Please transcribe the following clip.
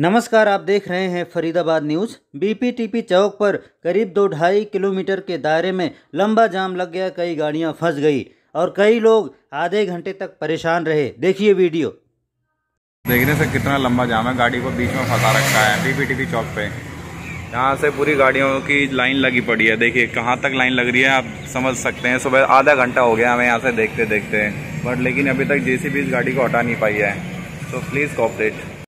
नमस्कार आप देख रहे हैं फरीदाबाद न्यूज़ बीपीटीपी चौक पर करीब दो ढाई किलोमीटर के दायरे में लंबा जाम लग गया कई गाड़ियां फंस गई और कई लोग आधे घंटे तक परेशान रहे देखिए वीडियो देखने से कितना लंबा जाम है गाड़ी को बीच में फंसा रखा है बीपीटीपी चौक पे यहाँ से पूरी गाड़ियों की लाइन लगी पड़ी है देखिए कहाँ तक लाइन लग रही है आप समझ सकते हैं सुबह आधा घंटा हो गया हमें यहाँ से देखते देखते बट लेकिन अभी तक जे इस गाड़ी को हटा नहीं पाई है तो प्लीज़ कॉपरेट